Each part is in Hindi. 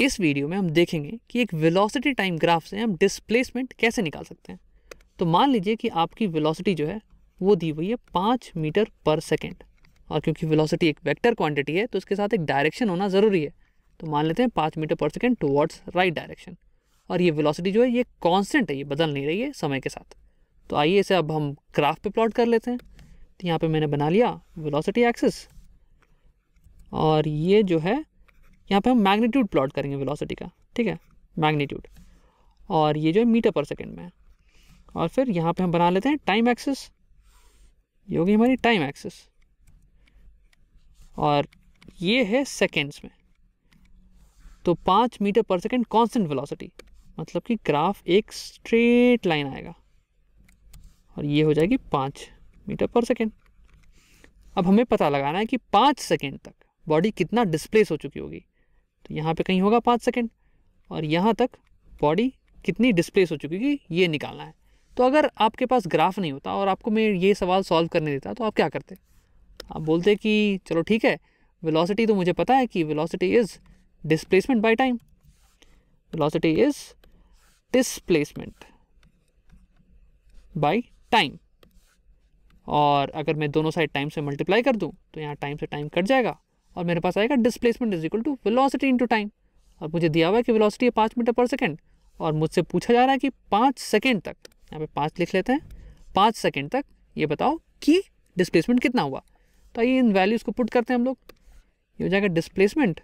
इस वीडियो में हम देखेंगे कि एक वेलोसिटी टाइम ग्राफ से हम डिस्प्लेसमेंट कैसे निकाल सकते हैं तो मान लीजिए कि आपकी वेलोसिटी जो है वो दी हुई है पाँच मीटर पर सेकेंड और क्योंकि वेलोसिटी एक वेक्टर क्वांटिटी है तो उसके साथ एक डायरेक्शन होना ज़रूरी है तो मान लेते हैं पाँच meter per second towards right direction और ये वेलोसिटी जो है ये कांस्टेंट है ये बदल नहीं रही है समय के साथ तो आइए इसे अब हम ग्राफ पे प्लॉट कर लेते हैं तो यहाँ पे मैंने बना लिया वेलोसिटी एक्सिस और ये जो है यहाँ पे हम मैग्नीट्यूड प्लॉट करेंगे वेलोसिटी का ठीक है मैग्नीट्यूड और ये जो है मीटर पर सेकेंड में है और फिर यहाँ पे हम बना लेते हैं टाइम एक्सेस ये होगी हमारी टाइम एक्सेस और ये है सेकेंड्स में तो पाँच meter per second constant velocity मतलब कि ग्राफ एक स्ट्रेट लाइन आएगा और ये हो जाएगी पाँच मीटर पर सेकेंड अब हमें पता लगाना है कि पाँच सेकेंड तक बॉडी कितना डिस्प्लेस हो चुकी होगी तो यहाँ पे कहीं होगा पाँच सेकेंड और यहाँ तक बॉडी कितनी डिस्प्लेस हो चुकी है ये निकालना है तो अगर आपके पास ग्राफ नहीं होता और आपको मैं ये सवाल सॉल्व करने देता तो आप क्या करते आप बोलते कि चलो ठीक है वेलोसिटी तो मुझे पता है कि velocity is displacement by time velocity is displacement by time और अगर मैं दोनों साइड टाइम से मल्टीप्लाई कर दूं तो यहाँ टाइम से टाइम कट जाएगा और मेरे पास आएगा displacement is equal to velocity into time और मुझे दिया हुआ है कि वेलोसिटी है पाँच मीटर पर सेकेंड और मुझसे पूछा जा रहा है कि पाँच सेकेंड तक यहाँ पे पाँच लिख लेते हैं पाँच सेकेंड तक ये बताओ कि डिस्प्लेसमेंट कितना हुआ तो आइए इन वैल्यूज़ को पुट करते हैं हम लोग ये हो जाएगा डिस्प्लेसमेंट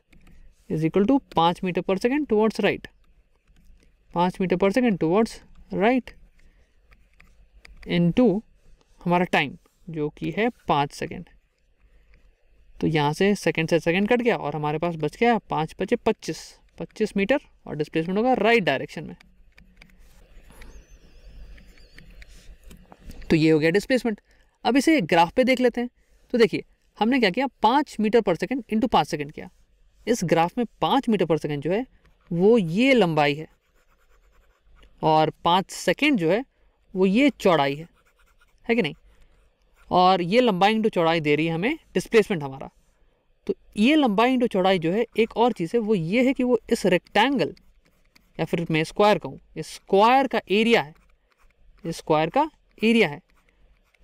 इज इक्वल टू पाँच meter per second towards right पाँच meter per second towards right into हमारा टाइम जो कि है पाँच सेकेंड तो यहाँ से सेकंड से सेकंड कट गया और हमारे पास बच गया पाँच पचे पच्चीस पच्चीस मीटर और डिस्प्लेसमेंट होगा राइट डायरेक्शन में तो ये हो गया डिस्प्लेसमेंट अब इसे ग्राफ पे देख लेते हैं तो देखिए हमने क्या किया पाँच मीटर पर सेकेंड इंटू पाँच सेकेंड किया इस ग्राफ में पाँच मीटर पर सेकेंड जो है वो ये लंबाई है और पाँच सेकेंड जो है वो ये चौड़ाई है है कि नहीं और ये लंबाई इंटू चौड़ाई दे रही है हमें डिस्प्लेसमेंट हमारा तो ये लंबाई इंटू चौड़ाई जो है एक और चीज़ है वो ये है कि वो इस रेक्टेंगल या फिर मैं स्क्वायर कहूँ स्क्वायर का एरिया है स्क्वायर का एरिया है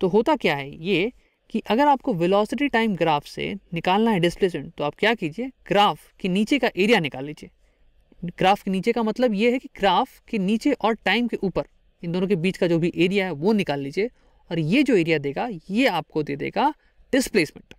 तो होता क्या है ये कि अगर आपको वेलोसिटी टाइम ग्राफ से निकालना है डिस्प्लेसमेंट तो आप क्या कीजिए ग्राफ के नीचे का एरिया निकाल लीजिए ग्राफ के नीचे का मतलब ये है कि ग्राफ के नीचे और टाइम के ऊपर इन दोनों के बीच का जो भी एरिया है वो निकाल लीजिए और ये जो एरिया देगा ये आपको दे देगा डिस्प्लेसमेंट